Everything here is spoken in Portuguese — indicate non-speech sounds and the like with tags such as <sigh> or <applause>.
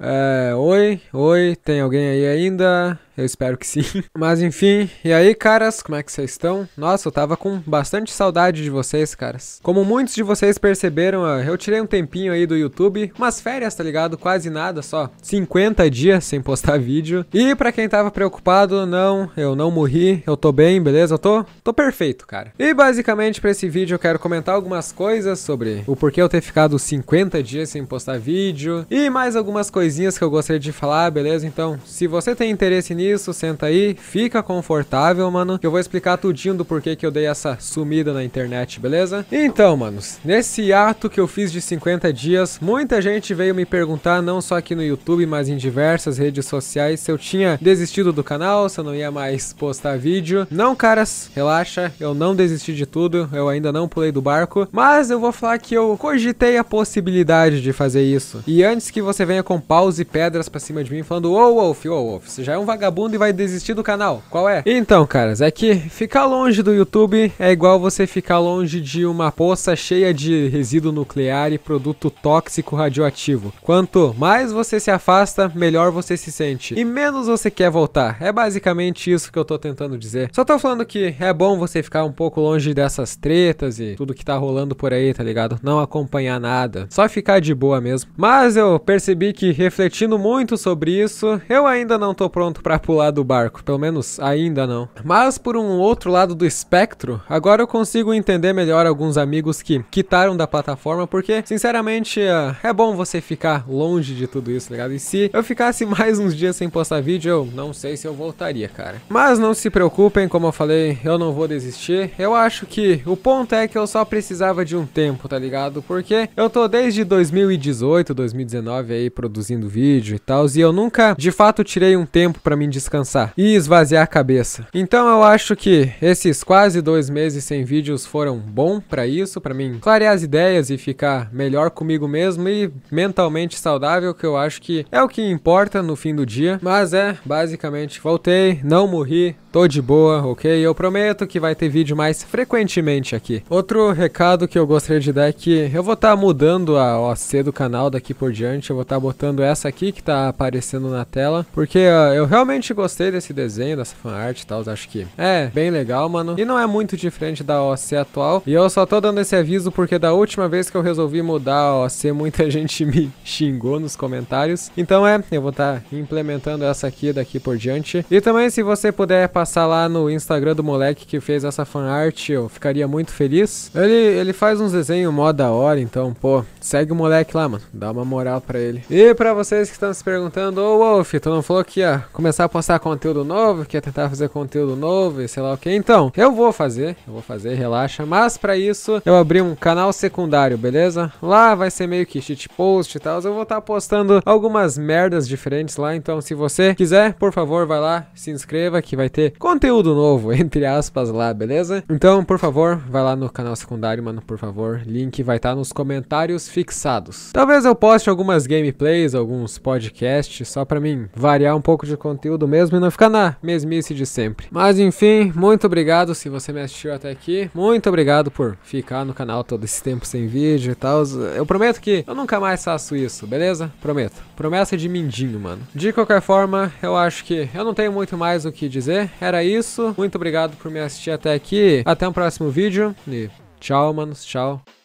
哎。Oi, oi, tem alguém aí ainda? Eu espero que sim. <laughs> Mas enfim, e aí, caras, como é que vocês estão? Nossa, eu tava com bastante saudade de vocês, caras. Como muitos de vocês perceberam, eu tirei um tempinho aí do YouTube, umas férias, tá ligado? Quase nada, só 50 dias sem postar <laughs> vídeo. E para quem tava preocupado, não, eu não morri, eu tô bem, beleza? Eu tô, tô perfeito, cara. E basicamente para esse vídeo eu quero comentar algumas coisas sobre o porquê eu ter ficado 50 dias sem postar vídeo e mais algumas coisinhas que eu gostaria de de falar, beleza, então, se você tem interesse nisso, senta aí, fica confortável, mano, que eu vou explicar tudinho do porquê que eu dei essa sumida na internet, beleza? Então, manos, nesse ato que eu fiz de 50 dias, muita gente veio me perguntar, não só aqui no YouTube, mas em diversas redes sociais, se eu tinha desistido do canal, se eu não ia mais postar vídeo. Não, caras, relaxa, eu não desisti de tudo, eu ainda não pulei do barco, mas eu vou falar que eu cogitei a possibilidade de fazer isso. E antes que você venha com paus e pedras pra pra cima de mim falando: Ô Wolf, ô Wolf, você já é um vagabundo e vai desistir do canal. Qual é? Então, caras, é que ficar longe do YouTube é igual você ficar longe de uma poça cheia de resíduo nuclear e produto tóxico radioativo. Quanto mais você se afasta, melhor você se sente. E menos você quer voltar. É basicamente isso que eu tô tentando dizer. Só tô falando que é bom você ficar um pouco longe dessas tretas e tudo que tá rolando por aí, tá ligado? Não acompanhar nada. Só ficar de boa mesmo. Mas eu percebi que refletindo muito muito sobre isso. Eu ainda não tô pronto para pular do barco, pelo menos ainda não. Mas por um outro lado do espectro, agora eu consigo entender melhor alguns amigos que quitaram da plataforma, porque sinceramente ah, é bom você ficar longe de tudo isso, tá ligado? E se eu ficasse <laughs> mais uns dias sem postar vídeo, eu não sei se eu voltaria, cara. Mas não se preocupem, como eu falei, eu não vou desistir. Eu acho que o ponto é que eu só precisava de um tempo, tá ligado? Porque eu tô desde 2018, 2019 aí produzindo vídeo e tal tal, e eu nunca, de fato, tirei um tempo para me descansar e esvaziar a cabeça. Então eu acho que esses quase dois meses sem vídeos foram bom para isso, para mim clarear as ideias e ficar melhor comigo mesmo e mentalmente saudável, que eu acho que é o que importa no fim do dia. Mas é, basicamente, voltei, não morri, Tô de boa, ok? Eu prometo que vai ter vídeo mais frequentemente aqui. Outro recado que eu gostaria de dar é que eu vou estar tá mudando a OC do canal daqui por diante. Eu vou estar tá botando essa aqui que tá aparecendo na tela. Porque uh, eu realmente gostei desse desenho, dessa fanart e tal. Acho que é bem legal, mano. E não é muito diferente da OC atual. E eu só tô dando esse aviso porque da última vez que eu resolvi mudar a OC, <laughs> muita gente me xingou nos comentários. Então é, eu vou estar tá implementando essa aqui daqui por diante. E também se você puder passar passar lá no Instagram do moleque que fez essa fanart, eu ficaria muito feliz. Ele, ele faz uns desenhos mó da hora, então, pô, segue o moleque lá, mano. Dá uma moral pra ele. E pra vocês que estão se perguntando, ô Wolf, tu não falou que ia começar a postar conteúdo novo, que ia tentar fazer conteúdo novo e sei lá o que. Então, eu vou fazer, eu vou fazer, relaxa. Mas pra isso, eu abri um canal secundário, beleza? Lá vai ser meio que cheat post e tal. Eu vou estar tá postando algumas merdas diferentes lá. Então, se você quiser, por favor, vai lá, se inscreva que vai ter conteúdo novo, <laughs> entre aspas, lá, beleza? Então, por favor, vai lá no canal secundário, mano, por favor. Link vai estar tá nos comentários fixados. Talvez eu poste algumas gameplays, alguns podcasts, só pra mim variar um pouco de conteúdo mesmo e não ficar na mesmice de sempre. Mas enfim, muito obrigado se você me assistiu até aqui. Muito obrigado por ficar no canal todo esse tempo sem vídeo e tal. Eu prometo que eu nunca mais faço isso, beleza? Prometo. Promessa de mindinho, mano. De qualquer forma, eu acho que eu não tenho muito mais o que dizer era isso. Muito obrigado por me assistir até aqui. Até o um próximo vídeo e tchau, manos. Tchau.